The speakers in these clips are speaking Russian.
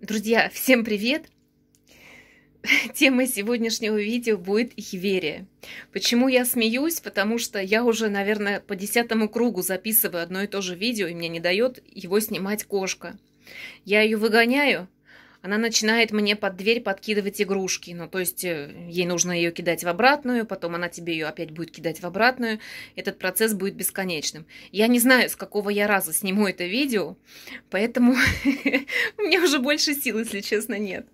Друзья, всем привет! Тема сегодняшнего видео будет Ихиверия. Почему я смеюсь? Потому что я уже, наверное, по десятому кругу записываю одно и то же видео, и мне не дает его снимать кошка. Я ее выгоняю, она начинает мне под дверь подкидывать игрушки. Ну, то есть э, ей нужно ее кидать в обратную, потом она тебе ее опять будет кидать в обратную. Этот процесс будет бесконечным. Я не знаю, с какого я раза сниму это видео, поэтому у меня уже больше сил, если честно, нет.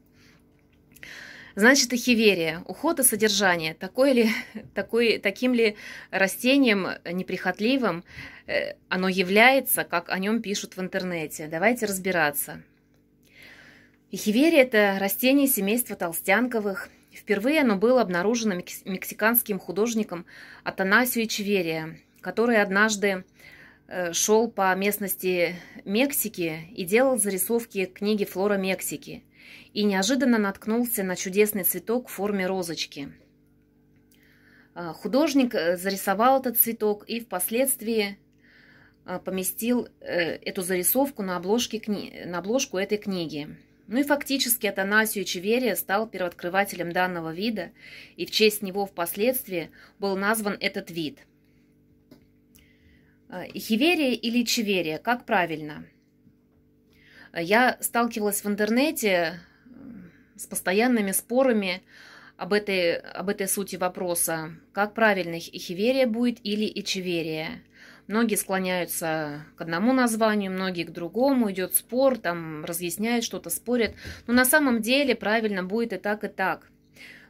Значит, эхиверия, уход и содержание. Такое ли, такой, таким ли растением неприхотливым э, оно является, как о нем пишут в интернете? Давайте разбираться. Хивери – это растение семейства толстянковых. Впервые оно было обнаружено мексиканским художником Атанасио Эчеверия, который однажды э, шел по местности Мексики и делал зарисовки книги «Флора Мексики» и неожиданно наткнулся на чудесный цветок в форме розочки. Э, художник э, зарисовал этот цветок и впоследствии поместил эту зарисовку на, обложке, на обложку этой книги. Ну и фактически Атанасию Чеверия стал первооткрывателем данного вида, и в честь него впоследствии был назван этот вид. А, Хиверия или Чеверия, как правильно? Я сталкивалась в интернете с постоянными спорами об этой, об этой сути вопроса, как правильно Хиверия будет или Ичеверия – Многие склоняются к одному названию, многие к другому, идет спор, там разъясняют что-то, спорят. Но на самом деле правильно будет и так, и так.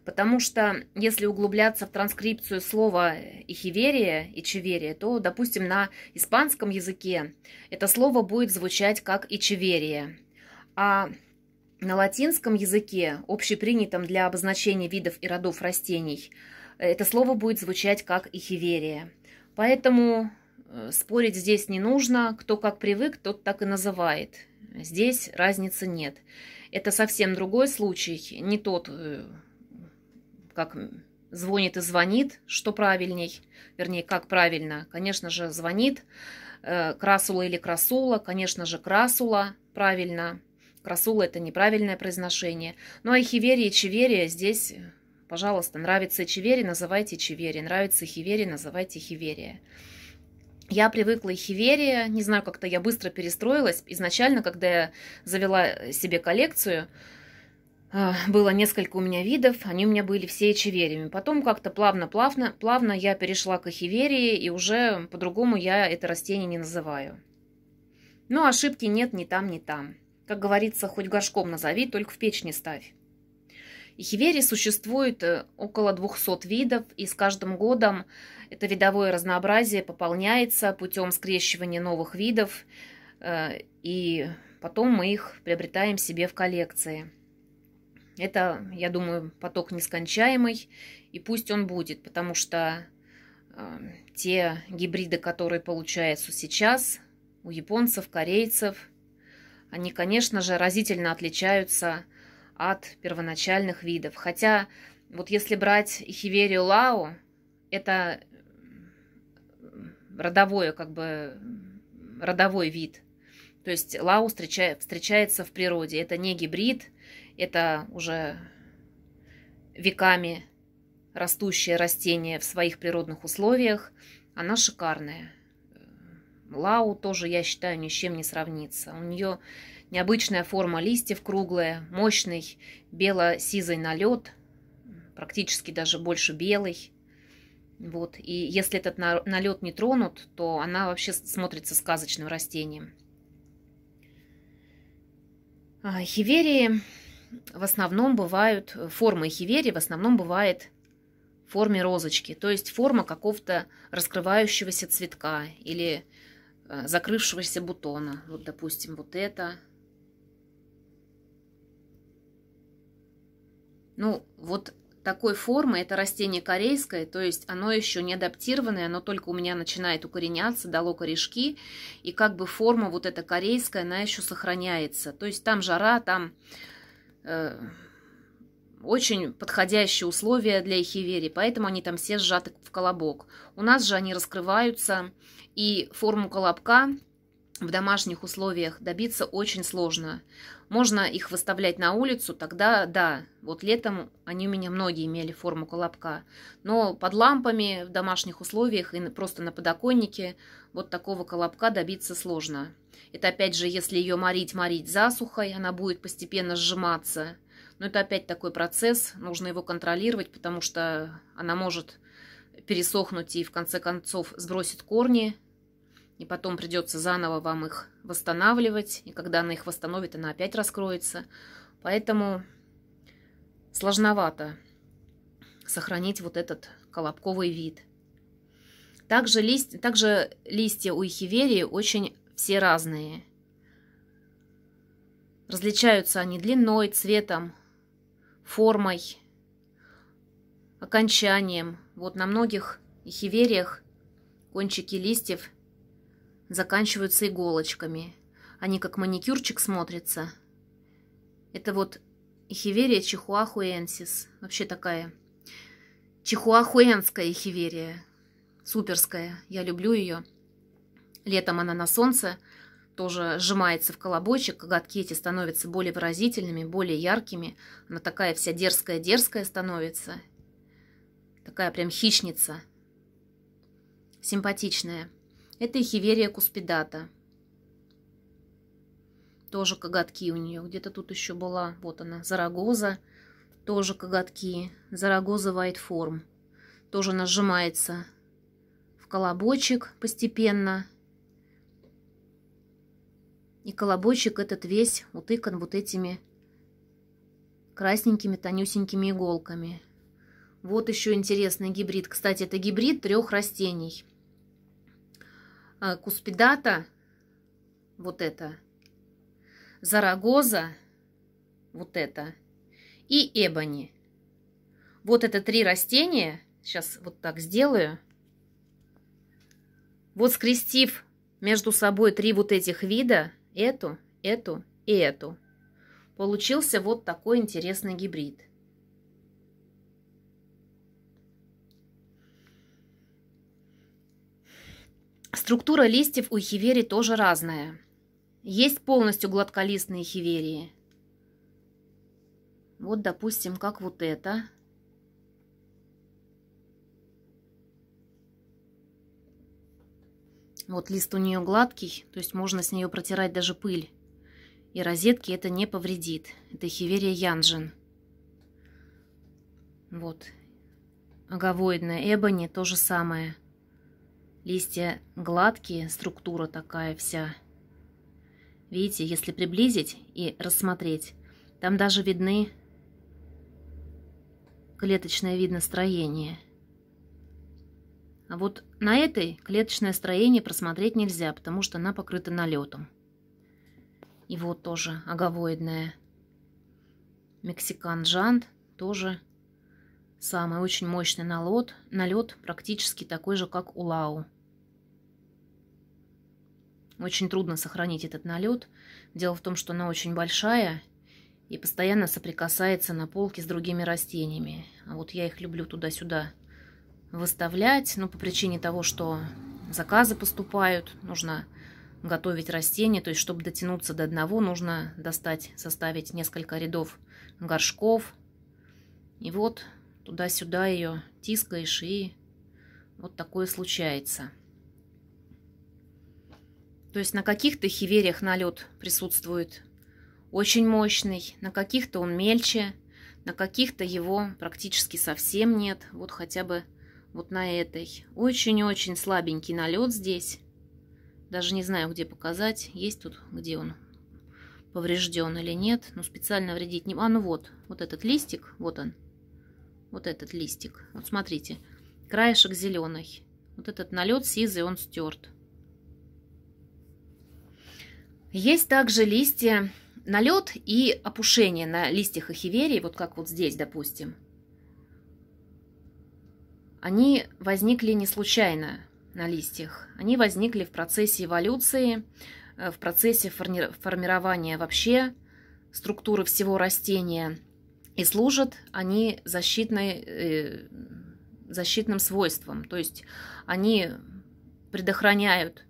Потому что если углубляться в транскрипцию слова «ихиверия» и «чеверия», то, допустим, на испанском языке это слово будет звучать как «ичеверия». А на латинском языке, общепринятом для обозначения видов и родов растений, это слово будет звучать как «ихиверия». Поэтому Э, спорить здесь не нужно, кто как привык, тот так и называет. Здесь разницы нет. Это совсем другой случай, не тот, э, как звонит и звонит, что правильней, вернее, как правильно. Конечно же, звонит, э, красула или красула, конечно же, красула, правильно. Красула – это неправильное произношение. Ну, а хивери и чевери здесь, пожалуйста, нравится чевери, называйте чевери, нравится хивери, называйте хиверия. Я привыкла и хиверия, не знаю, как-то я быстро перестроилась. Изначально, когда я завела э, себе коллекцию, э, было несколько у меня видов, они у меня были все эчевериями. Потом как-то плавно-плавно плавно я перешла к хиверии и уже по-другому я это растение не называю. Но ну, ошибки нет ни там, ни там. Как говорится, хоть горшком назови, только в печь не ставь. Хивери существует э, около 200 видов, и с каждым годом это видовое разнообразие пополняется путем скрещивания новых видов, э, и потом мы их приобретаем себе в коллекции. Это, я думаю, поток нескончаемый, и пусть он будет, потому что э, те гибриды, которые получаются сейчас у японцев, корейцев, они, конечно же, разительно отличаются от от первоначальных видов. Хотя вот если брать Хиверию Лао, это родовое, как бы родовой вид. То есть Лао встреча, встречается в природе. Это не гибрид, это уже веками растущее растение в своих природных условиях. Она шикарная. Лау тоже, я считаю, ни с чем не сравнится. У нее Необычная форма листьев круглая, мощный бело-сизый налет, практически даже больше белый. Вот. И если этот налет не тронут, то она вообще смотрится сказочным растением. А, хиверии в основном бывают, формы хиверии в основном бывает в форме розочки, то есть форма какого-то раскрывающегося цветка или э, закрывшегося бутона. Вот, допустим, вот это Ну, вот такой формы. Это растение корейское, то есть оно еще не адаптированное, оно только у меня начинает укореняться, дало корешки. И как бы форма вот эта корейская, она еще сохраняется. То есть там жара, там э, очень подходящие условия для эхивери, поэтому они там все сжаты в колобок. У нас же они раскрываются, и форму колобка в домашних условиях добиться очень сложно. Можно их выставлять на улицу, тогда да, вот летом они у меня многие имели форму колобка. Но под лампами в домашних условиях и просто на подоконнике вот такого колобка добиться сложно. Это опять же, если ее морить-морить засухой, она будет постепенно сжиматься. Но это опять такой процесс, нужно его контролировать, потому что она может пересохнуть и в конце концов сбросит корни, и потом придется заново вам их восстанавливать, и когда она их восстановит, она опять раскроется. Поэтому сложновато сохранить вот этот колобковый вид. Также, лист, также листья у ихиверии очень все разные. Различаются они длиной, цветом, формой, окончанием. Вот на многих ихивериях кончики листьев – заканчиваются иголочками. Они как маникюрчик смотрятся. Это вот Эхиверия чихуахуэнсис. Вообще такая чихуахуэнская эхиверия. Суперская. Я люблю ее. Летом она на солнце тоже сжимается в колобочек, коготки эти становятся более выразительными, более яркими. Она такая вся дерзкая-дерзкая становится. Такая прям хищница. Симпатичная. Это эхиверия куспидата. Тоже коготки у нее. Где-то тут еще была. Вот она, зарагоза. Тоже коготки. Зарагоза вайтформ. Тоже нажимается в колобочек постепенно. И колобочек этот весь утыкан вот этими красненькими тонюсенькими иголками. Вот еще интересный гибрид. Кстати, это гибрид трех растений – а, куспидата, вот это, Зарагоза, вот это, и Эбони. Вот это три растения, сейчас вот так сделаю. Вот скрестив между собой три вот этих вида, эту, эту и эту, получился вот такой интересный гибрид. Структура листьев у хивери тоже разная. Есть полностью гладколистные хиверии. Вот, допустим, как вот это. Вот лист у нее гладкий, то есть можно с нее протирать даже пыль. И розетки это не повредит. Это хиверия янжин. Вот. Аговоидная эбони то же самое. Листья гладкие, структура такая вся. Видите, если приблизить и рассмотреть, там даже видны клеточное видно строение. А вот на этой клеточное строение просмотреть нельзя, потому что она покрыта налетом. И вот тоже аговоидная. Мексикан Жант тоже самый очень мощный налет, налет практически такой же, как у Лау. Очень трудно сохранить этот налет. Дело в том, что она очень большая и постоянно соприкасается на полке с другими растениями. А вот я их люблю туда-сюда выставлять, но ну, по причине того, что заказы поступают, нужно готовить растения, то есть чтобы дотянуться до одного, нужно достать, составить несколько рядов горшков. И вот туда-сюда ее тискаешь, и вот такое случается. То есть на каких-то хивериях налет присутствует очень мощный, на каких-то он мельче, на каких-то его практически совсем нет. Вот хотя бы вот на этой. Очень-очень слабенький налет здесь. Даже не знаю, где показать. Есть тут, где он поврежден или нет. Но специально вредить не... А, ну вот. Вот этот листик. Вот он. Вот этот листик. Вот смотрите. Краешек зеленый. Вот этот налет сизый, он стерт. Есть также листья налет и опушение на листьях эхиверии, вот как вот здесь, допустим. Они возникли не случайно на листьях. Они возникли в процессе эволюции, э, в процессе форми формирования вообще структуры всего растения. И служат они защитной, э, защитным свойством. То есть они предохраняют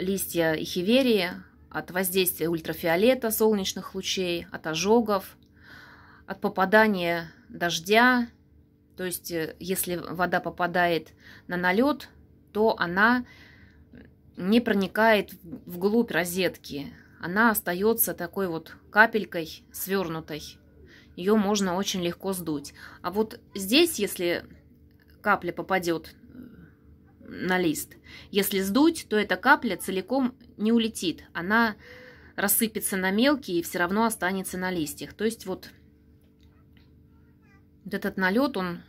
листья хиверии от воздействия ультрафиолета, солнечных лучей, от ожогов, от попадания дождя. То есть, э, если вода попадает на налет, то она не проникает вглубь розетки. Она остается такой вот капелькой свернутой. Ее можно очень легко сдуть. А вот здесь, если капля попадет на лист. Если сдуть, то эта капля целиком не улетит. Она рассыпется на мелкие и все равно останется на листьях. То есть вот, вот этот налет, он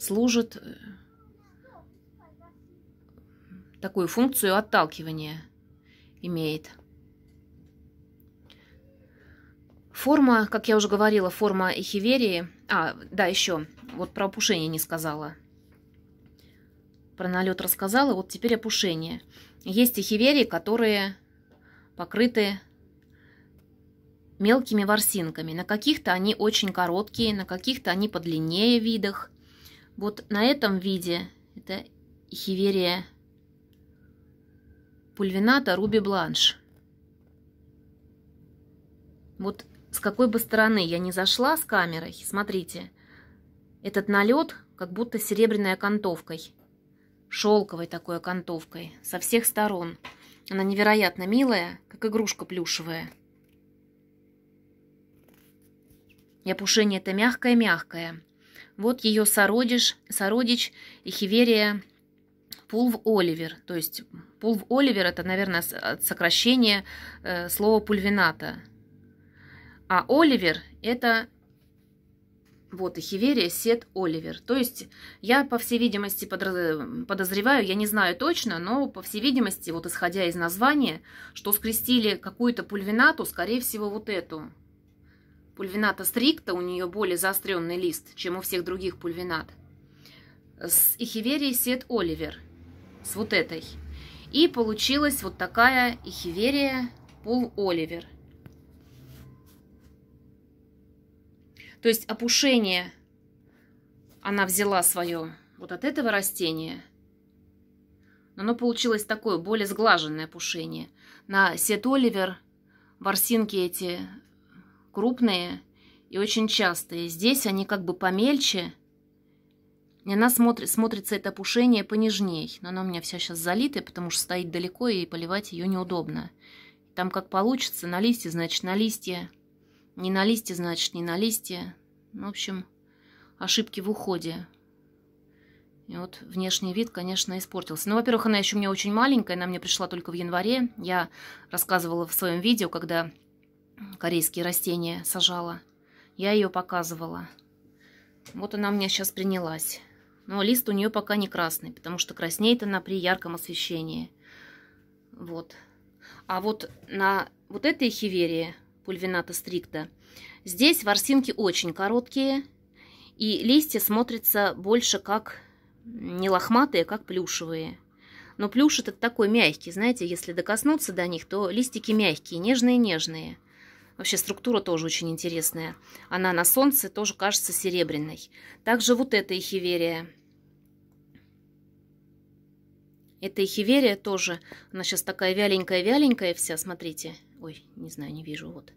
служит э, такую функцию отталкивания имеет. Форма, как я уже говорила, форма эхиверии. А, да, еще, вот про опушение не сказала. Про налет рассказала, вот теперь опушение. Есть эхиверии, которые покрыты мелкими ворсинками. На каких-то они очень короткие, на каких-то они подлиннее видах. Вот на этом виде это эхиверия пульвината Руби Бланш. Вот с какой бы стороны я не зашла с камерой, смотрите, этот налет как будто серебряной окантовкой – шелковой такой окантовкой, со всех сторон. Она невероятно милая, как игрушка плюшевая. И опушение это мягкое-мягкое. Вот ее сородич, сородич Эхиверия Пулв Оливер. То есть Пулв Оливер это, наверное, сокращение э, слова пульвината. А Оливер это вот, Эхиверия Сет Оливер. То есть я, по всей видимости, подозреваю, я не знаю точно, но, по всей видимости, вот исходя из названия, что скрестили какую-то пульвинату, скорее всего, вот эту. Пульвината стрикта, у нее более заостренный лист, чем у всех других пульвинат. С Эхиверией Сет Оливер. С вот этой. И получилась вот такая Эхиверия Пул Оливер. То есть опушение она взяла свое вот от этого растения. Но оно получилось такое, более сглаженное опушение. На сет-оливер ворсинки эти крупные и очень частые. Здесь они как бы помельче, и она смотрит, смотрится это опушение понежней. Но она у меня вся сейчас залитая, потому что стоит далеко, и поливать ее неудобно. Там как получится, на листья, значит, на листья не на листе, значит, не на листе. Ну, в общем, ошибки в уходе. И вот внешний вид, конечно, испортился. Ну, во-первых, она еще у меня очень маленькая, она мне пришла только в январе. Я рассказывала в своем видео, когда корейские растения сажала. Я ее показывала. Вот она у меня сейчас принялась. Но лист у нее пока не красный, потому что краснеет она при ярком освещении. Вот. А вот на вот этой хиверии пульвината стрикта. Здесь ворсинки очень короткие, и листья смотрятся больше как не лохматые, как плюшевые. Но плюш этот такой мягкий, знаете, если докоснуться до них, то листики мягкие, нежные-нежные. Вообще структура тоже очень интересная. Она на солнце тоже кажется серебряной. Также вот эта эхиверия. Эта эхиверия тоже, она сейчас такая вяленькая-вяленькая вся, смотрите. Ой, не знаю, не вижу, вот.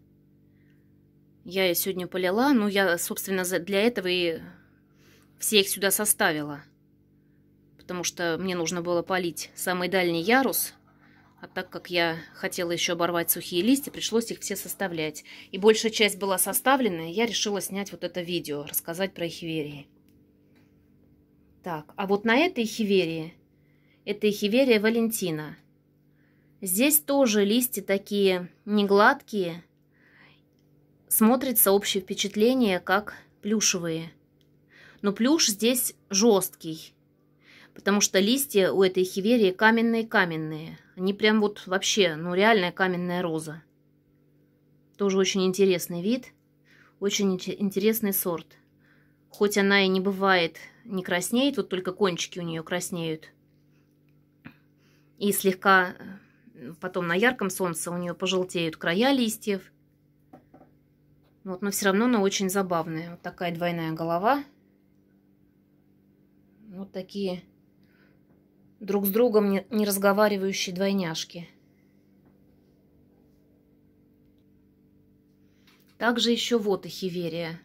Я ее сегодня полила, но ну, я, собственно, для этого и все их сюда составила. Потому что мне нужно было полить самый дальний ярус. А так как я хотела еще оборвать сухие листья, пришлось их все составлять. И большая часть была составлена, я решила снять вот это видео, рассказать про эхиверии. Так, а вот на этой хиверии, это хиверия Валентина. Здесь тоже листья такие негладкие, смотрится общее впечатление как плюшевые. Но плюш здесь жесткий, потому что листья у этой хиверии каменные-каменные. Они прям вот вообще, ну реальная каменная роза. Тоже очень интересный вид, очень интересный сорт. Хоть она и не бывает, не краснеет, вот только кончики у нее краснеют. И слегка э, потом на ярком солнце у нее пожелтеют края листьев. Вот, но все равно она очень забавная. Вот такая двойная голова. Вот такие друг с другом не, не разговаривающие двойняшки. Также еще вот эхиверия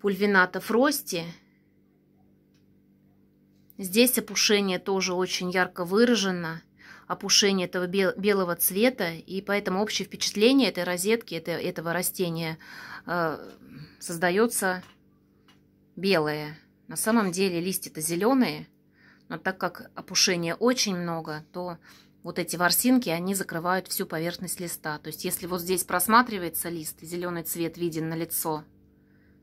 пульвината фрости. Здесь опушение тоже очень ярко выражено опушение этого белого цвета, и поэтому общее впечатление этой розетки, этого растения, э, создается белое. На самом деле листья-то зеленые, но так как опушения очень много, то вот эти ворсинки, они закрывают всю поверхность листа. То есть если вот здесь просматривается лист, зеленый цвет виден на лицо,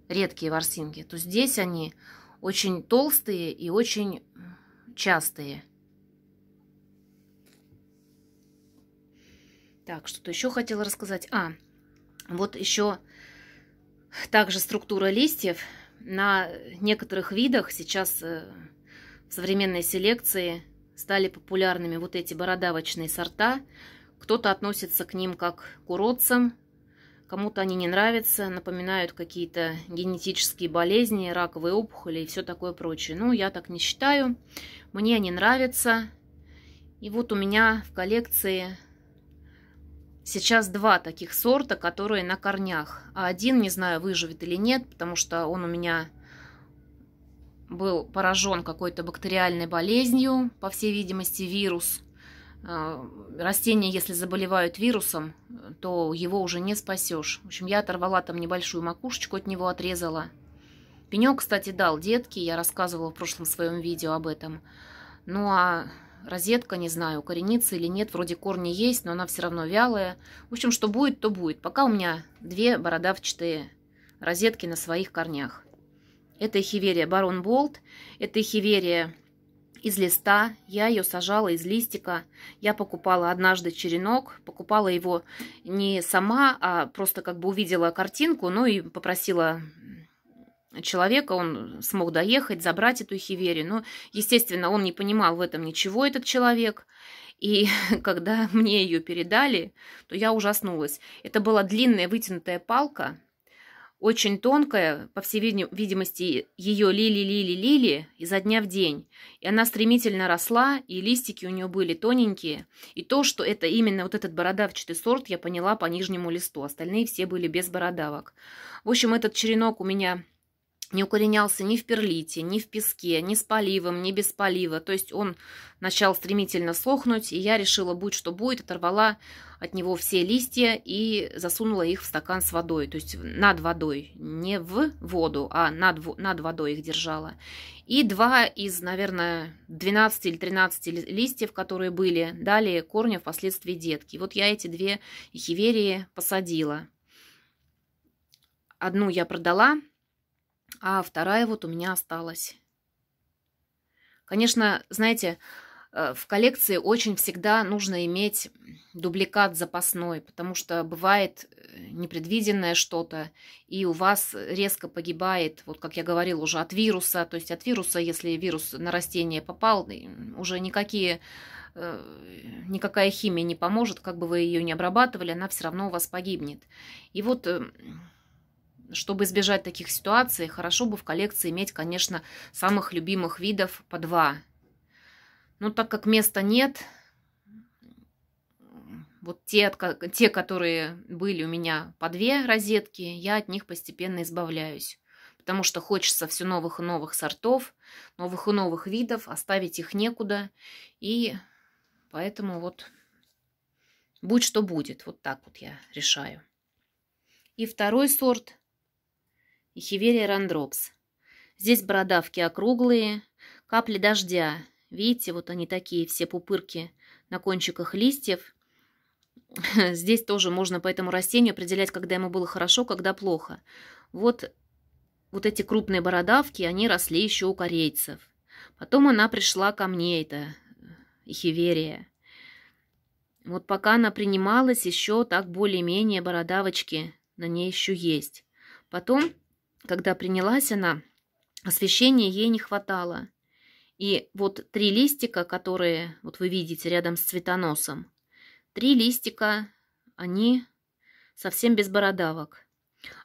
редкие ворсинки, то здесь они очень толстые и очень частые. Так, что-то еще хотела рассказать. А, вот еще также структура листьев. На некоторых видах сейчас э, в современной селекции стали популярными вот эти бородавочные сорта. Кто-то относится к ним как к уродцам, кому-то они не нравятся, напоминают какие-то генетические болезни, раковые опухоли и все такое прочее. Ну, я так не считаю. Мне они нравятся. И вот у меня в коллекции Сейчас два таких сорта, которые на корнях. А один, не знаю, выживет или нет, потому что он у меня был поражен какой-то бактериальной болезнью, по всей видимости, вирус. А, растения, если заболевают вирусом, то его уже не спасешь. В общем, я оторвала там небольшую макушечку от него, отрезала. Пенек, кстати, дал детки, я рассказывала в прошлом своем видео об этом. Ну а Розетка, не знаю, коренится или нет. Вроде корни есть, но она все равно вялая. В общем, что будет, то будет. Пока у меня две бородавчатые розетки на своих корнях. Это эхиверия Барон Болт. Это эхиверия из листа. Я ее сажала из листика. Я покупала однажды черенок. Покупала его не сама, а просто как бы увидела картинку. Ну и попросила человека, он смог доехать, забрать эту хивери. Но, ну, естественно, он не понимал в этом ничего, этот человек. И когда мне ее передали, то я ужаснулась. Это была длинная вытянутая палка, очень тонкая, по всей видимости, ее лили-лили-лили изо дня в день. И она стремительно росла, и листики у нее были тоненькие. И то, что это именно вот этот бородавчатый сорт, я поняла по нижнему листу. Остальные все были без бородавок. В общем, этот черенок у меня не укоренялся ни в перлите, ни в песке, ни с поливом, ни без полива. То есть он начал стремительно сохнуть, и я решила, будь что будет, оторвала от него все листья и засунула их в стакан с водой. То есть над водой, не в воду, а над, над водой их держала. И два из, наверное, 12 или 13 листьев, которые были, дали корни впоследствии детки. Вот я эти две хиверии посадила. Одну я продала, а вторая вот у меня осталась. Конечно, знаете, э, в коллекции очень всегда нужно иметь дубликат запасной, потому что бывает э, непредвиденное что-то, и у вас резко погибает, вот как я говорила уже, от вируса. То есть от вируса, если вирус на растение попал, уже никакие, э, никакая химия не поможет, как бы вы ее не обрабатывали, она все равно у вас погибнет. И вот чтобы избежать таких ситуаций, хорошо бы в коллекции иметь, конечно, самых любимых видов по два. Но так как места нет, вот те, те, которые были у меня по две розетки, я от них постепенно избавляюсь. Потому что хочется все новых и новых сортов, новых и новых видов, оставить их некуда. И поэтому вот будь что будет, вот так вот я решаю. И второй сорт Ихиверия хиверия рандропс. Здесь бородавки округлые, капли дождя. Видите, вот они такие, все пупырки на кончиках листьев. Здесь тоже можно по этому растению определять, когда ему было хорошо, когда плохо. Вот, вот эти крупные бородавки, они росли еще у корейцев. Потом она пришла ко мне, эта Ихиверия. Э, вот пока она принималась, еще так более-менее бородавочки на ней еще есть. Потом когда принялась она, освещения ей не хватало. И вот три листика, которые вот вы видите рядом с цветоносом, три листика, они совсем без бородавок.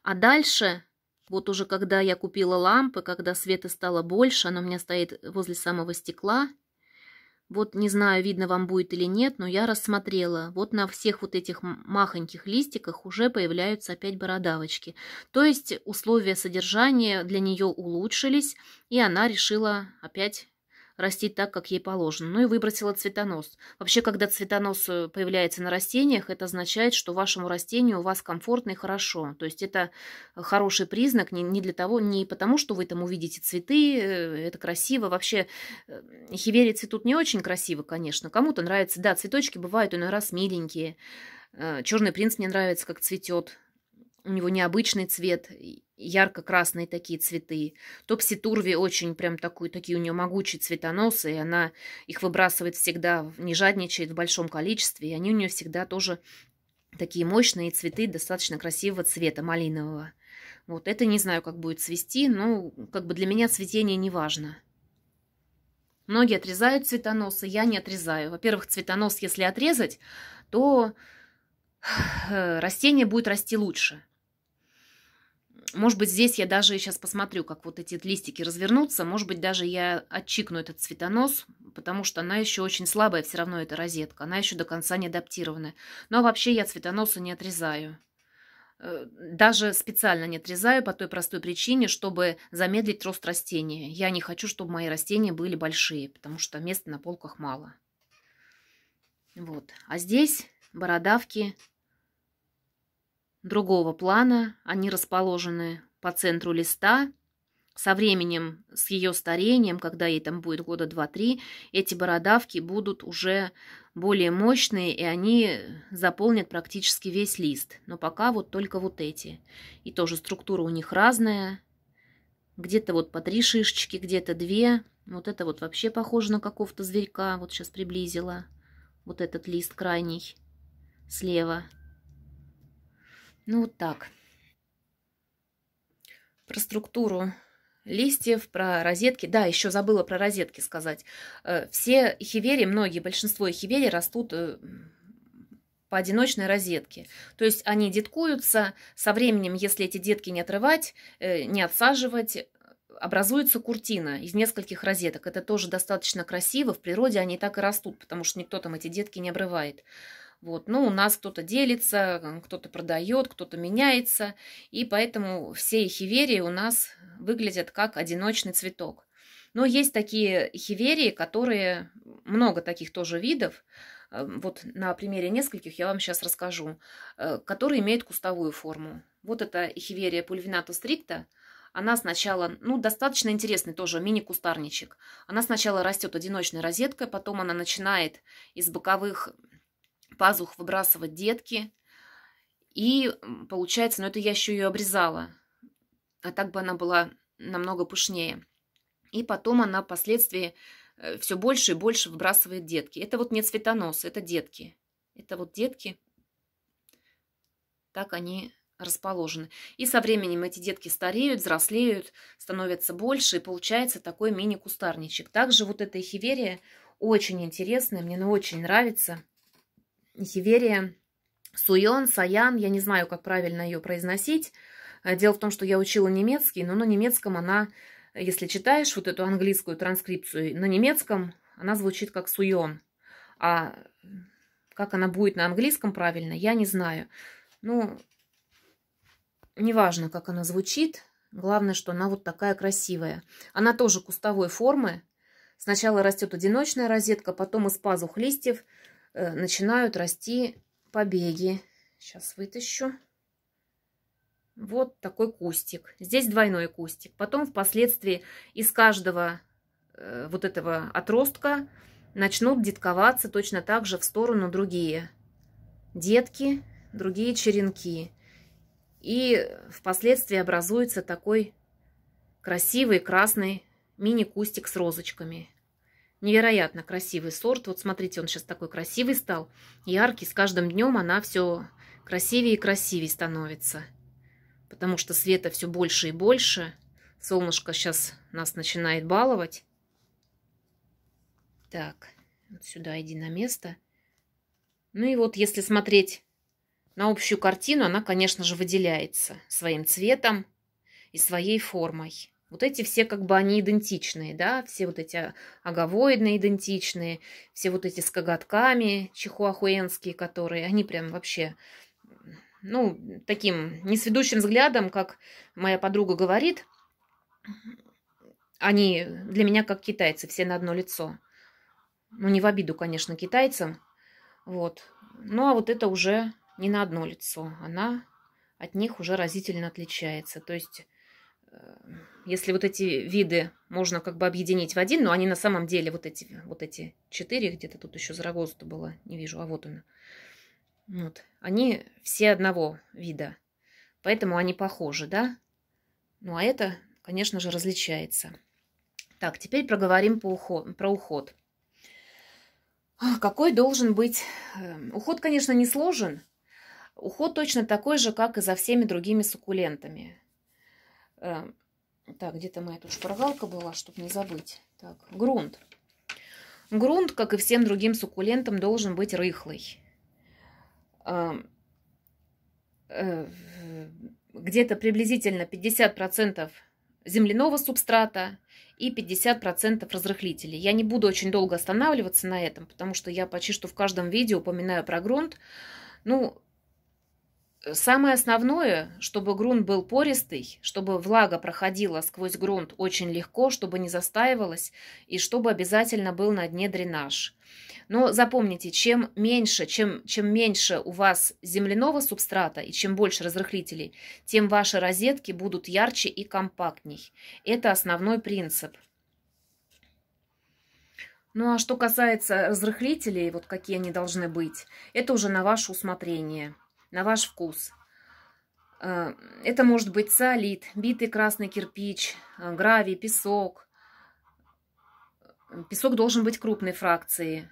А дальше, вот уже когда я купила лампы, когда света стало больше, она у меня стоит возле самого стекла – вот не знаю, видно вам будет или нет, но я рассмотрела. Вот на всех вот этих махоньких листиках уже появляются опять бородавочки. То есть условия содержания для нее улучшились, и она решила опять растить так, как ей положено. Ну и выбросила цветонос. Вообще, когда цветонос э, появляется на растениях, это означает, что вашему растению у вас комфортно и хорошо. То есть это э, хороший признак не, не для того, не потому, что вы там увидите цветы, э, это красиво. Вообще, хиверии цветут не очень красиво, конечно. Кому-то нравится. Да, цветочки бывают иной раз миленькие. Черный принц мне нравится, как цветет у него необычный цвет, ярко-красные такие цветы. Топси Турви очень прям такой, такие у нее могучие цветоносы, и она их выбрасывает всегда, не жадничает в большом количестве, и они у нее всегда тоже такие мощные цветы достаточно красивого цвета, малинового. Вот это не знаю, как будет цвести, но как бы для меня цветение не важно. Многие отрезают цветоносы, я не отрезаю. Во-первых, цветонос, если отрезать, то э, растение будет расти лучше. Может быть, здесь я даже сейчас посмотрю, как вот эти листики развернутся. Может быть, даже я отчикну этот цветонос, потому что она еще очень слабая, все равно эта розетка. Она еще до конца не адаптирована. Но ну, а вообще я цветоносы не отрезаю. Э, даже специально не отрезаю по той простой причине, чтобы замедлить рост растения. Я не хочу, чтобы мои растения были большие, потому что места на полках мало. Вот. А здесь бородавки другого плана, они расположены по центру листа. Со временем, с ее старением, когда ей там будет года 2-3, эти бородавки будут уже более мощные, и они заполнят практически весь лист. Но пока вот только вот эти. И тоже структура у них разная. Где-то вот по три шишечки, где-то две. Вот это вот вообще похоже на какого-то зверька. Вот сейчас приблизила вот этот лист крайний слева. Ну, вот так. Про структуру листьев, про розетки. Да, еще забыла про розетки сказать. Э, все хивери, многие, большинство хивери растут э, по одиночной розетке. То есть они деткуются, со временем, если эти детки не отрывать, э, не отсаживать, образуется куртина из нескольких розеток. Это тоже достаточно красиво, в природе они так и растут, потому что никто там эти детки не обрывает. Вот. но ну, у нас кто-то делится, кто-то продает, кто-то меняется, и поэтому все хиверии у нас выглядят как одиночный цветок. Но есть такие хиверии, которые, много таких тоже видов, э, вот на примере нескольких я вам сейчас расскажу, э, которые имеют кустовую форму. Вот это хиверия пульвинату стрикта, она сначала, ну, достаточно интересный тоже мини-кустарничек. Она сначала растет одиночной розеткой, потом она начинает из боковых пазух выбрасывать детки. И получается, ну это я еще ее обрезала. А так бы она была намного пышнее. И потом она впоследствии э, все больше и больше выбрасывает детки. Это вот не цветонос, это детки. Это вот детки. Так они расположены. И со временем эти детки стареют, взрослеют, становятся больше, и получается такой мини-кустарничек. Также вот эта эхиверия очень интересная, мне она очень нравится. Хиверия, Суйон, Саян, я не знаю, как правильно ее произносить. Э, дело в том, что я учила немецкий, но на немецком она, если читаешь вот эту английскую транскрипцию, на немецком она звучит как Суйон. А как она будет на английском правильно, я не знаю. Ну, неважно, как она звучит. Главное, что она вот такая красивая. Она тоже кустовой формы. Сначала растет одиночная розетка, потом из пазух листьев – Э, начинают расти побеги. Сейчас вытащу. Вот такой кустик. Здесь двойной кустик. Потом впоследствии из каждого э, вот этого отростка начнут детковаться точно так же в сторону другие детки, другие черенки. И впоследствии образуется такой красивый красный мини-кустик с розочками. Невероятно красивый сорт. Вот смотрите, он сейчас такой красивый стал, яркий. С каждым днем она все красивее и красивее становится. Потому что света все больше и больше. Солнышко сейчас нас начинает баловать. Так, вот сюда иди на место. Ну и вот если смотреть на общую картину, она, конечно же, выделяется своим цветом и своей формой. Вот эти все как бы они идентичные, да, все вот эти аговоидные идентичные, все вот эти с коготками чихуахуенские, которые, они прям вообще, ну, таким несведущим взглядом, как моя подруга говорит, они для меня как китайцы, все на одно лицо. Ну, не в обиду, конечно, китайцам, вот. Ну, а вот это уже не на одно лицо, она от них уже разительно отличается, то есть если вот эти виды можно как бы объединить в один, но они на самом деле вот эти, вот эти четыре, где-то тут еще зарогоза-то была, не вижу, а вот она. Вот. Они все одного вида, поэтому они похожи, да? Ну, а это, конечно же, различается. Так, теперь проговорим по уход, про уход. А, какой должен быть... Эм, уход, конечно, не сложен. Уход точно такой же, как и за всеми другими суккулентами. Эм, так, где-то моя тут шпаргалка была, чтобы не забыть. Так, грунт. Грунт, как и всем другим суккулентам, должен быть рыхлый. Эм, э, где-то приблизительно 50% земляного субстрата и 50% разрыхлителей. Я не буду очень долго останавливаться на этом, потому что я почти что в каждом видео упоминаю про грунт. Ну, Самое основное, чтобы грунт был пористый, чтобы влага проходила сквозь грунт очень легко, чтобы не застаивалась и чтобы обязательно был на дне дренаж. Но запомните, чем меньше, чем, чем меньше у вас земляного субстрата и чем больше разрыхлителей, тем ваши розетки будут ярче и компактней. Это основной принцип. Ну а что касается разрыхлителей, вот какие они должны быть, это уже на ваше усмотрение на ваш вкус. Э, это может быть солид, битый красный кирпич, э, гравий, песок. Песок должен быть крупной фракции.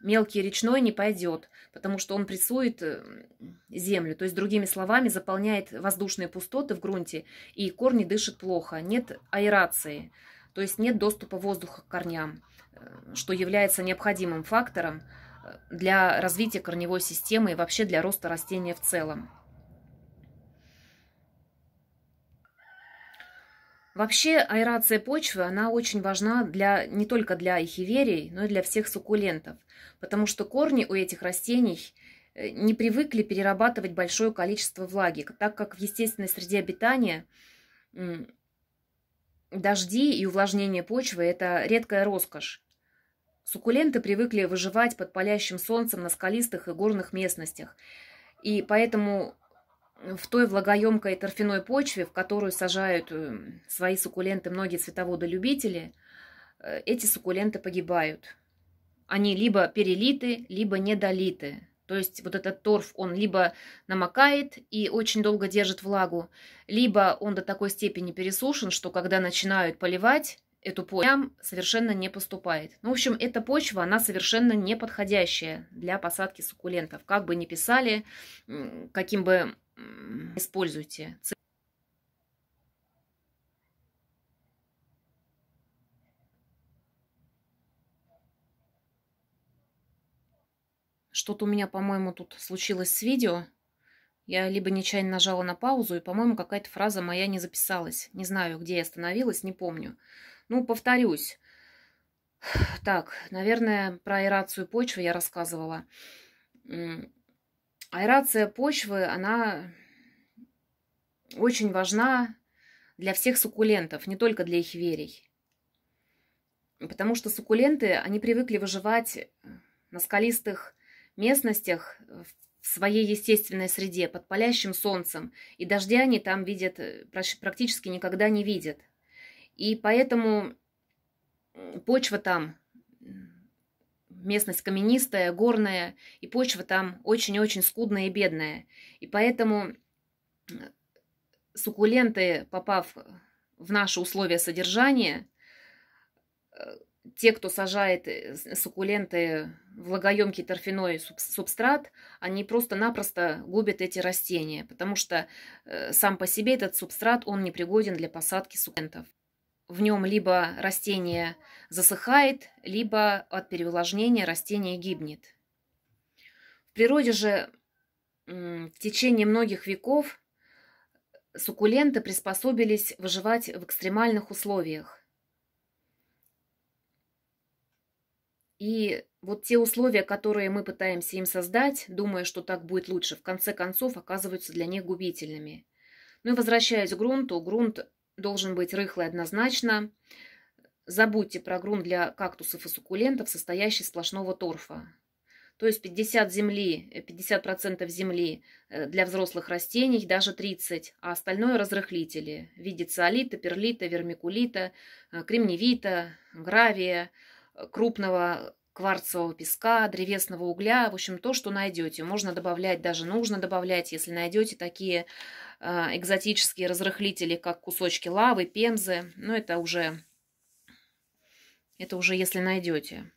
Мелкий речной не пойдет, потому что он прессует э, землю. То есть, другими словами, заполняет воздушные пустоты в грунте, и корни дышат плохо. Нет аэрации, то есть нет доступа воздуха к корням, что является необходимым фактором для развития корневой системы и вообще для роста растения в целом. Вообще аэрация почвы, она очень важна для, не только для эхиверий, но и для всех суккулентов, потому что корни у этих растений э, не привыкли перерабатывать большое количество влаги, так как в естественной среде обитания дожди и увлажнение почвы – это редкая роскошь. Суккуленты привыкли выживать под палящим солнцем на скалистых и горных местностях, и поэтому в той влагоемкой торфяной почве, в которую сажают э, свои суккуленты многие цветоводолюбители, э, эти суккуленты погибают. Они либо перелиты, либо недолиты. То есть вот этот торф, он либо намокает и очень долго держит влагу, либо он до такой степени пересушен, что когда начинают поливать, эту почву, совершенно не поступает. Ну, в общем, эта почва, она совершенно не подходящая для посадки суккулентов. Как бы ни писали, каким бы используйте. Что-то у меня, по-моему, тут случилось с видео. Я либо нечаянно нажала на паузу, и, по-моему, какая-то фраза моя не записалась. Не знаю, где я остановилась, не помню. Ну, повторюсь. Так, наверное, про аэрацию почвы я рассказывала. Аэрация почвы, она очень важна для всех суккулентов, не только для их эхиверий. Потому что суккуленты, они привыкли выживать на скалистых местностях э, в своей естественной среде, под палящим солнцем. И дождя они там видят, э, практически никогда не видят. И поэтому почва там, местность каменистая, горная, и почва там очень-очень скудная и бедная. И поэтому суккуленты, попав в наши условия содержания, э, те, кто сажает э, суккуленты в влагоемкий торфяной субстрат, они просто-напросто губят эти растения, потому что э, сам по себе этот субстрат, он не пригоден для посадки суккулентов в нем либо растение засыхает, либо от переувлажнения растение гибнет. В природе же в течение многих веков суккуленты приспособились выживать в экстремальных условиях. И вот те условия, которые мы пытаемся им создать, думая, что так будет лучше, в конце концов оказываются для них губительными. Ну и возвращаясь к грунту, грунт должен быть рыхлый однозначно. Забудьте про грунт для кактусов и суккулентов, состоящий из сплошного торфа. То есть 50 земли, 50% э, земли э, для взрослых растений, даже 30, а остальное разрыхлители в виде циолита, перлита, вермикулита, э, кремниевита, гравия, крупного кварцевого песка, древесного угля, в общем, то, что найдете. Можно добавлять, даже нужно добавлять, если найдете такие а, экзотические разрыхлители, как кусочки лавы, пемзы. Но ну, это уже, это уже если найдете.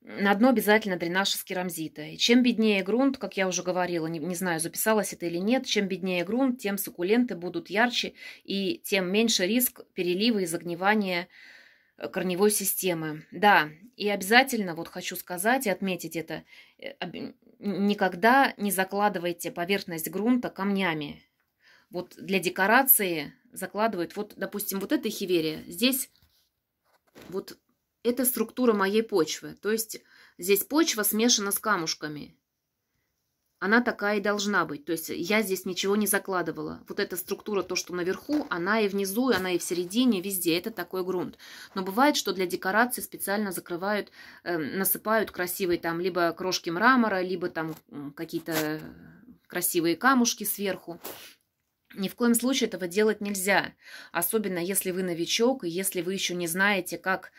На дно обязательно дренаж из керамзита. И чем беднее грунт, как я уже говорила, не, не знаю, записалось это или нет, чем беднее грунт, тем суккуленты будут ярче и тем меньше риск перелива и загнивания э, корневой системы. Да, и обязательно, вот хочу сказать и отметить это, э, никогда не закладывайте поверхность грунта камнями. Вот для декорации закладывают, вот, допустим, вот эта хиверия, здесь вот эта структура моей почвы, то есть здесь почва смешана с камушками она такая и должна быть. То есть я здесь ничего не закладывала. Вот эта структура, то, что наверху, она и внизу, и она и в середине, везде. Это такой грунт. Но бывает, что для декорации специально закрывают, э, насыпают красивые там либо крошки мрамора, либо там какие-то красивые камушки сверху. Ни в коем случае этого делать нельзя. Особенно если вы новичок, и если вы еще не знаете, как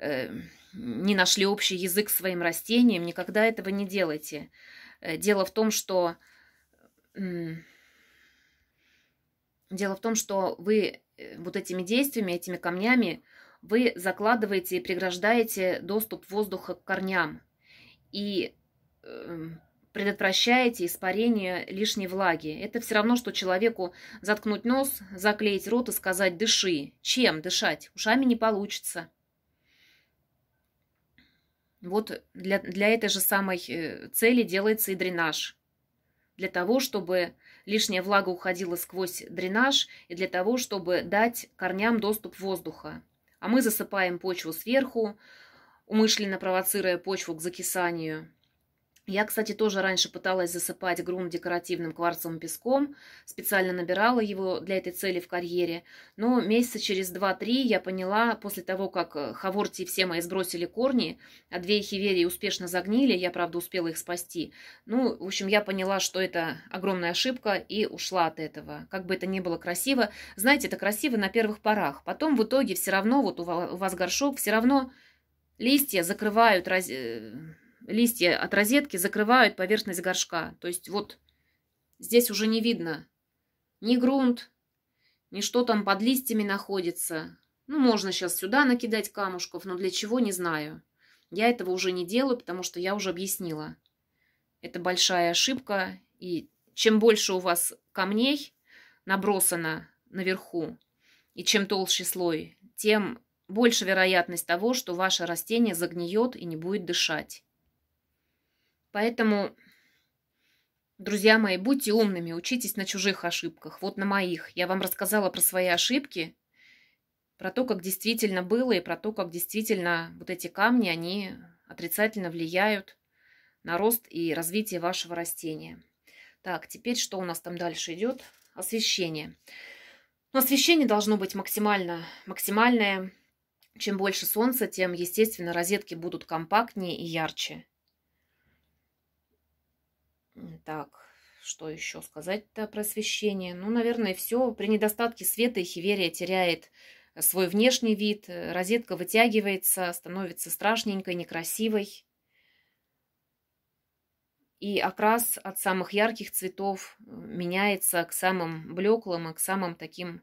э, не нашли общий язык с своим растением, никогда этого не делайте. Э, дело в том, что... Дело в том, что вы э, вот этими действиями, этими камнями, вы закладываете и преграждаете доступ воздуха к корням и э, предотвращаете испарение лишней влаги. Это все равно, что человеку заткнуть нос, заклеить рот и сказать «дыши». Чем дышать? Ушами не получится. Вот для, для этой же самой э, цели делается и дренаж. Для того, чтобы лишняя влага уходила сквозь дренаж и для того, чтобы дать корням доступ воздуха. А мы засыпаем почву сверху, умышленно провоцируя почву к закисанию. Я, кстати, тоже раньше пыталась засыпать грунт декоративным кварцевым песком, специально набирала его для этой цели в карьере, но месяца через 2-3 я поняла, после того, как э, хаворти все мои сбросили корни, а две хиверии успешно загнили, я, правда, успела их спасти, ну, в общем, я поняла, что это огромная ошибка и ушла от этого. Как бы это ни было красиво, знаете, это красиво на первых порах, потом в итоге все равно, вот у вас горшок, все равно листья закрывают... Раз э, листья от розетки закрывают поверхность горшка. То есть вот здесь уже не видно ни грунт, ни что там под листьями находится. Ну, можно сейчас сюда накидать камушков, но для чего, не знаю. Я этого уже не делаю, потому что я уже объяснила. Это большая ошибка, и чем больше у вас камней набросано наверху, и чем толще слой, тем больше вероятность того, что ваше растение загниет и не будет дышать. Поэтому, друзья мои, будьте умными, учитесь на чужих ошибках, вот на моих. Я вам рассказала про свои ошибки, про то, как действительно было, и про то, как действительно вот эти камни, они отрицательно влияют на рост и развитие вашего растения. Так, теперь что у нас там дальше идет? Освещение. Но освещение должно быть максимально, максимальное. Чем больше солнца, тем, естественно, розетки будут компактнее и ярче. Так, что еще сказать-то про освещение? Ну, наверное, все. При недостатке света хиверия теряет э, свой внешний вид, э, розетка вытягивается, становится страшненькой, некрасивой. И окрас от самых ярких цветов э, меняется к самым блеклым и к самым таким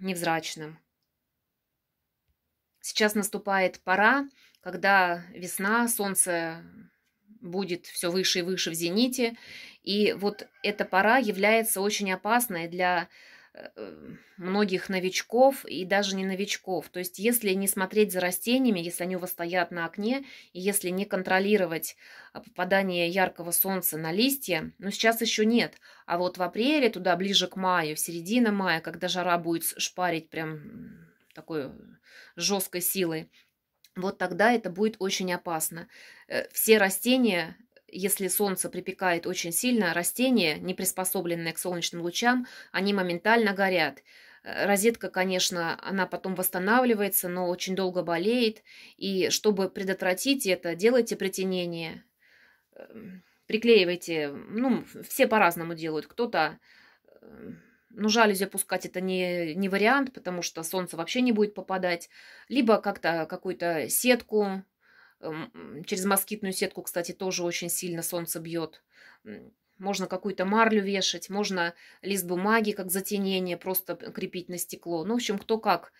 невзрачным. Сейчас наступает пора, когда весна, солнце будет все выше и выше в зените. И вот эта пора является очень опасной для э, э, многих новичков и даже не новичков. То есть если не смотреть за растениями, если они у вас стоят на окне, и если не контролировать а, попадание яркого солнца на листья, ну сейчас еще нет, а вот в апреле, туда ближе к маю, середине мая, когда жара будет шпарить прям такой э, жесткой силой, вот тогда это будет очень опасно. Э, все растения, если солнце припекает очень сильно, растения, не приспособленные к солнечным лучам, они моментально горят. Э, розетка, конечно, она потом восстанавливается, но очень долго болеет. И чтобы предотвратить это, делайте притенение, эм, приклеивайте. Ну, все по-разному делают. Кто-то эм, ну, жалюзи опускать это не, не вариант, потому что солнце вообще не будет попадать. Либо как-то какую-то сетку, эм, через москитную сетку, кстати, тоже очень сильно солнце бьет. Можно какую-то марлю вешать, можно лист бумаги, как затенение, просто крепить на стекло. Ну, в общем, кто как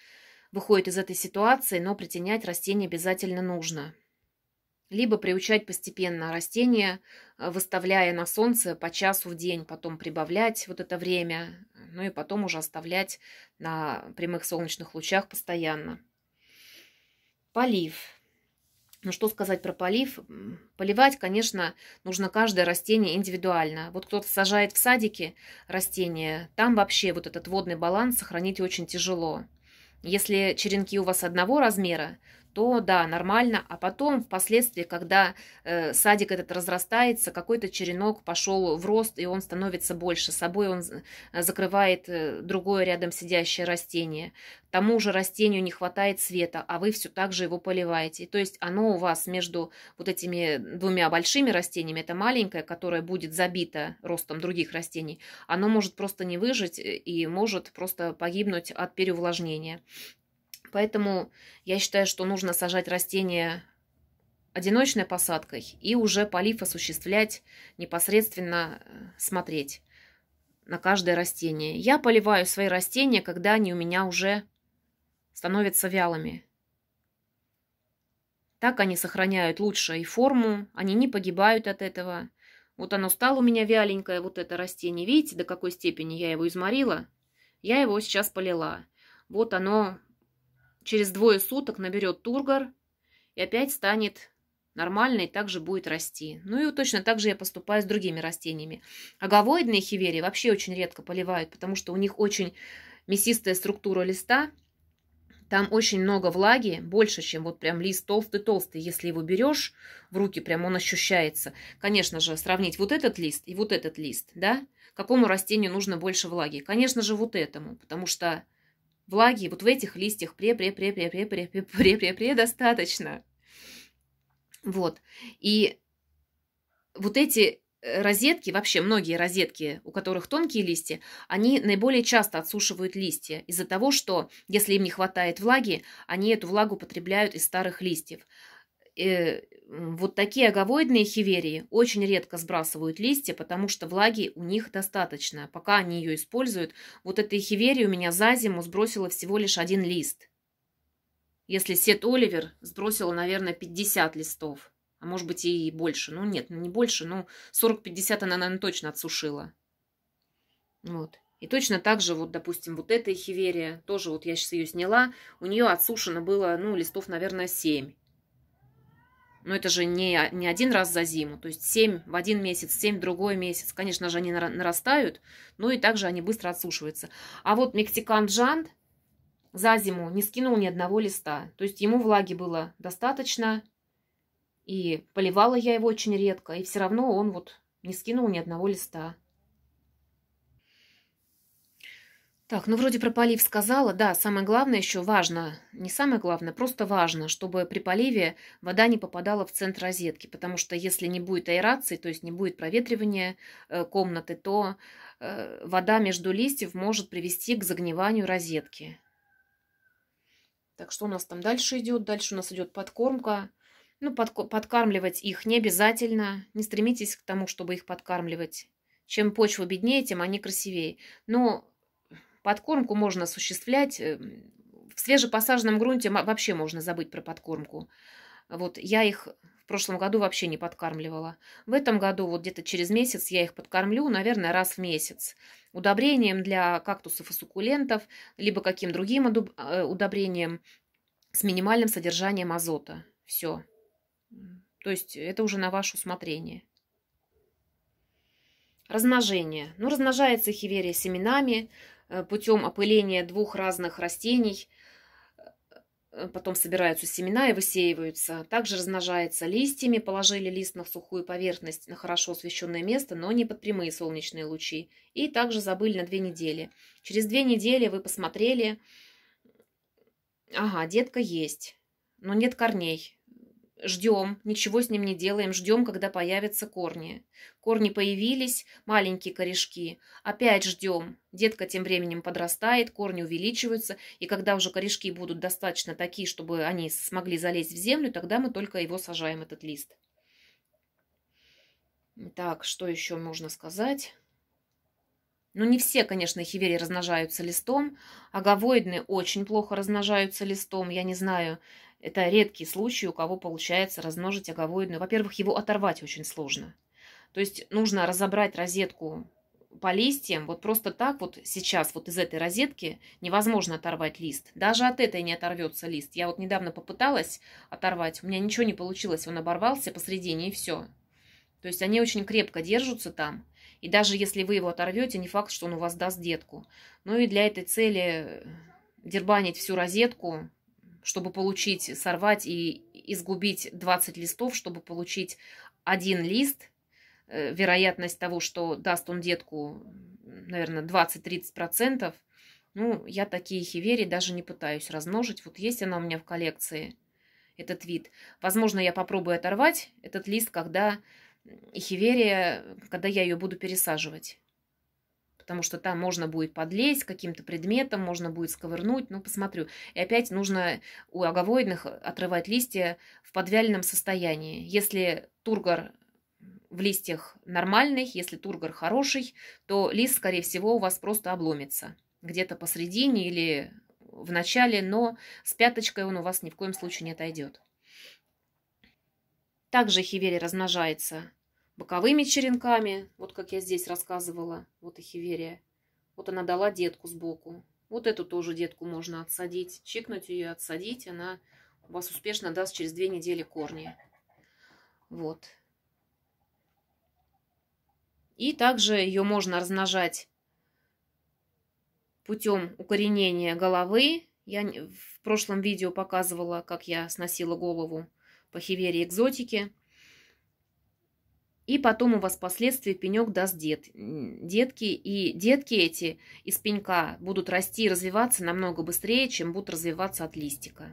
выходит из этой ситуации, но притенять растение обязательно нужно. Либо приучать постепенно растение, э, выставляя на солнце по часу в день, потом прибавлять вот это время, ну и потом уже оставлять на прямых солнечных лучах постоянно. Полив. Ну что сказать про полив? Поливать, конечно, нужно каждое растение индивидуально. Вот кто-то сажает в садике растения, там вообще вот этот водный баланс сохранить очень тяжело. Если черенки у вас одного размера, то да, нормально. А потом, впоследствии, когда э, садик этот разрастается, какой-то черенок пошел в рост, и он становится больше. собой он э, закрывает э, другое рядом сидящее растение. Тому же растению не хватает света, а вы все так же его поливаете. То есть оно у вас между вот этими двумя большими растениями, это маленькое, которое будет забито ростом других растений, оно может просто не выжить э, и может просто погибнуть от переувлажнения. Поэтому я считаю, что нужно сажать растения одиночной посадкой и уже полив осуществлять, непосредственно э, смотреть на каждое растение. Я поливаю свои растения, когда они у меня уже становятся вялыми. Так они сохраняют лучше и форму, они не погибают от этого. Вот оно стало у меня вяленькое, вот это растение. Видите, до какой степени я его изморила? Я его сейчас полила. Вот оно через двое суток наберет тургор и опять станет нормальной, также будет расти. Ну и точно так же я поступаю с другими растениями. Аговоидные хивери вообще очень редко поливают, потому что у них очень мясистая структура листа, там очень много влаги, больше, чем вот прям лист толстый-толстый. Если его берешь в руки, прям он ощущается. Конечно же, сравнить вот этот лист и вот этот лист, да? Какому растению нужно больше влаги? Конечно же, вот этому, потому что Влаги вот в этих листьях пре-пре-пре-пре-пре-пре-пре-пре-пре достаточно. Вот. И вот эти розетки, вообще многие розетки, у которых тонкие листья, они наиболее часто отсушивают листья из-за того, что если им не хватает влаги, они эту влагу потребляют из старых листьев э, вот такие оговоидные хиверии очень редко сбрасывают листья, потому что влаги у них достаточно. Пока они ее используют, вот этой хиверии у меня за зиму сбросила всего лишь один лист. Если Сет Оливер сбросила, наверное, 50 листов, а может быть и больше. Ну нет, не больше, но 40-50 она, наверное, точно отсушила. Вот. И точно так же, вот, допустим, вот эта хиверия тоже вот я сейчас ее сняла, у нее отсушено было, ну, листов, наверное, 7. Но это же не, не один раз за зиму. То есть 7 в один месяц, 7 в другой месяц. Конечно же, они нарастают, но и также они быстро отсушиваются. А вот мексикан Джант за зиму не скинул ни одного листа. То есть ему влаги было достаточно. И поливала я его очень редко. И все равно он вот не скинул ни одного листа. Так, ну вроде про полив сказала, да, самое главное еще важно, не самое главное, просто важно, чтобы при поливе вода не попадала в центр розетки, потому что если не будет аэрации, то есть не будет проветривания э, комнаты, то э, вода между листьев может привести к загниванию розетки. Так, что у нас там дальше идет? Дальше у нас идет подкормка. Ну, подко подкармливать их не обязательно, не стремитесь к тому, чтобы их подкармливать. Чем почва беднее, тем они красивее. Но Подкормку можно осуществлять. Э, в свежепосаженном грунте вообще можно забыть про подкормку. Вот я их в прошлом году вообще не подкармливала. В этом году вот где-то через месяц я их подкормлю, наверное, раз в месяц. Удобрением для кактусов и суккулентов, либо каким другим э, удобрением с минимальным содержанием азота. Все. То есть это уже на ваше усмотрение. Размножение. Ну, размножается хиверия семенами, Э, путем опыления двух разных растений. Э, потом собираются семена и высеиваются. Также размножается листьями. Положили лист на сухую поверхность, на хорошо освещенное место, но не под прямые солнечные лучи. И также забыли на две недели. Через две недели вы посмотрели. Ага, детка есть, но нет корней. Ждем, ничего с ним не делаем, ждем, когда появятся корни. Корни появились, маленькие корешки. Опять ждем. Детка тем временем подрастает, корни увеличиваются, и когда уже корешки будут достаточно такие, чтобы они смогли залезть в землю, тогда мы только его сажаем, этот лист. Так, что еще можно сказать? Ну, не все, конечно, хивери размножаются листом. Агавоидные очень плохо размножаются листом. Я не знаю, это редкий случай, у кого получается размножить аговоидную. Во-первых, его оторвать очень сложно. То есть нужно разобрать розетку по листьям, вот просто так вот сейчас вот из этой розетки невозможно оторвать лист. Даже от этой не оторвется лист. Я вот недавно попыталась оторвать, у меня ничего не получилось, он оборвался посредине и все. То есть они очень крепко держатся там. И даже если вы его оторвете, не факт, что он у вас даст детку. Ну и для этой цели дербанить всю розетку чтобы получить, сорвать и изгубить 20 листов, чтобы получить один лист, э, вероятность того, что даст он детку, наверное, 20-30%, ну, я такие хивери даже не пытаюсь размножить. Вот есть она у меня в коллекции, этот вид. Возможно, я попробую оторвать этот лист, когда хиверия, когда я ее буду пересаживать потому что там можно будет подлезть каким-то предметом, можно будет сковырнуть, ну, посмотрю. И опять нужно у оговоидных отрывать листья в подвяленном состоянии. Если тургор в листьях нормальный, если тургор хороший, то лист, скорее всего, у вас просто обломится где-то посредине или в начале, но с пяточкой он у вас ни в коем случае не отойдет. Также хивери размножается боковыми черенками, вот как я здесь рассказывала, вот и Вот она дала детку сбоку. Вот эту тоже детку можно отсадить, чикнуть ее, отсадить. Она у вас успешно даст через две недели корни. Вот. И также ее можно размножать путем укоренения головы. Я в прошлом видео показывала, как я сносила голову по хивере экзотики. И потом у вас впоследствии пенек даст дет, детки, и детки эти из пенька будут расти и развиваться намного быстрее, чем будут развиваться от листика.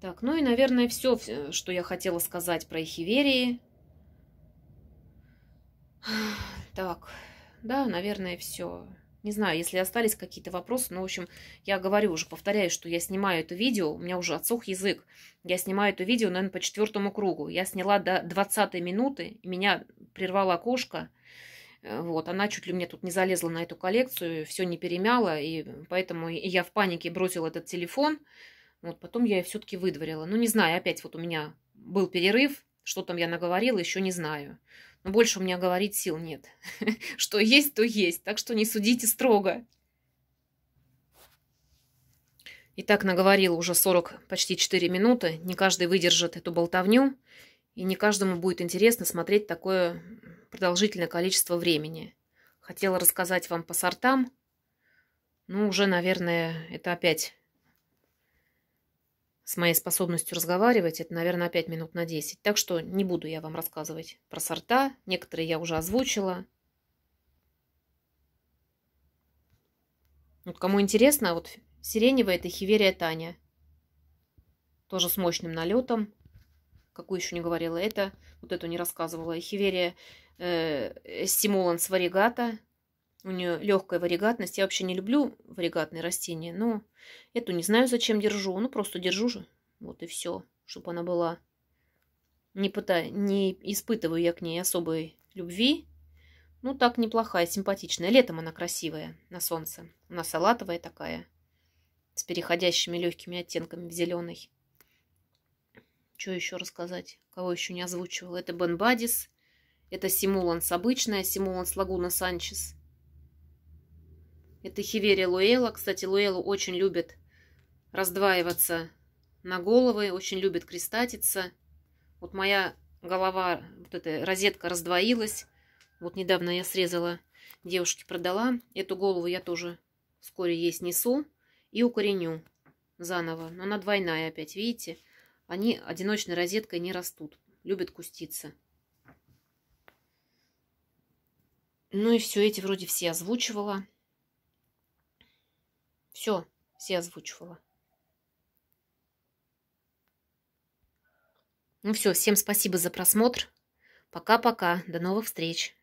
Так, ну и, наверное, все, что я хотела сказать про эхиверии. Так, да, наверное, все. Не знаю, если остались какие-то вопросы, но, в общем, я говорю уже, повторяю, что я снимаю это видео, у меня уже отсох язык. Я снимаю это видео, наверное, по четвертому кругу. Я сняла до 20 минуты, меня прервала кошка. Э, вот, она чуть ли мне тут не залезла на эту коллекцию, все не перемяла, и поэтому я в панике бросила этот телефон. Вот, потом я ее все-таки выдворила. Ну, не знаю, опять вот у меня был перерыв, что там я наговорила, еще не знаю. Но больше у меня говорить сил нет. Что есть, то есть. Так что не судите строго. И так наговорила уже 40, почти 4 минуты. Не каждый выдержит эту болтовню. И не каждому будет интересно смотреть такое продолжительное количество времени. Хотела рассказать вам по сортам. Ну, уже, наверное, это опять с моей способностью разговаривать это, наверное, опять минут на 10. Так что не буду я вам рассказывать про сорта. Некоторые я уже озвучила. Вот кому интересно, вот сиреневая это хиверия Таня. Тоже с мощным налетом. Какую еще не говорила это, вот эту не рассказывала. Хиверия э, стимуланс варигата. У нее легкая варигатность. Я вообще не люблю варигатные растения, но эту не знаю, зачем держу. Ну, просто держу же. Вот и все, чтобы она была. Не, пытаю, не испытываю я к ней особой любви. Ну, так неплохая, симпатичная. Летом она красивая на солнце. у нас салатовая такая, с переходящими легкими оттенками в зеленый. Что еще рассказать? Кого еще не озвучивал? Это Бен Бадис, это Симуланс обычная, Симуланс Лагуна Санчес – это хиверия луэла. Кстати, луэлу очень любит раздваиваться на головы, очень любит крестатиться. Вот моя голова, вот эта розетка раздвоилась. Вот недавно я срезала, девушке продала. Эту голову я тоже вскоре ей снесу и укореню заново. Но она двойная опять, видите? Они одиночной розеткой не растут, любят куститься. Ну и все, эти вроде все озвучивала. Все, все озвучивала. Ну все, всем спасибо за просмотр. Пока-пока, до новых встреч.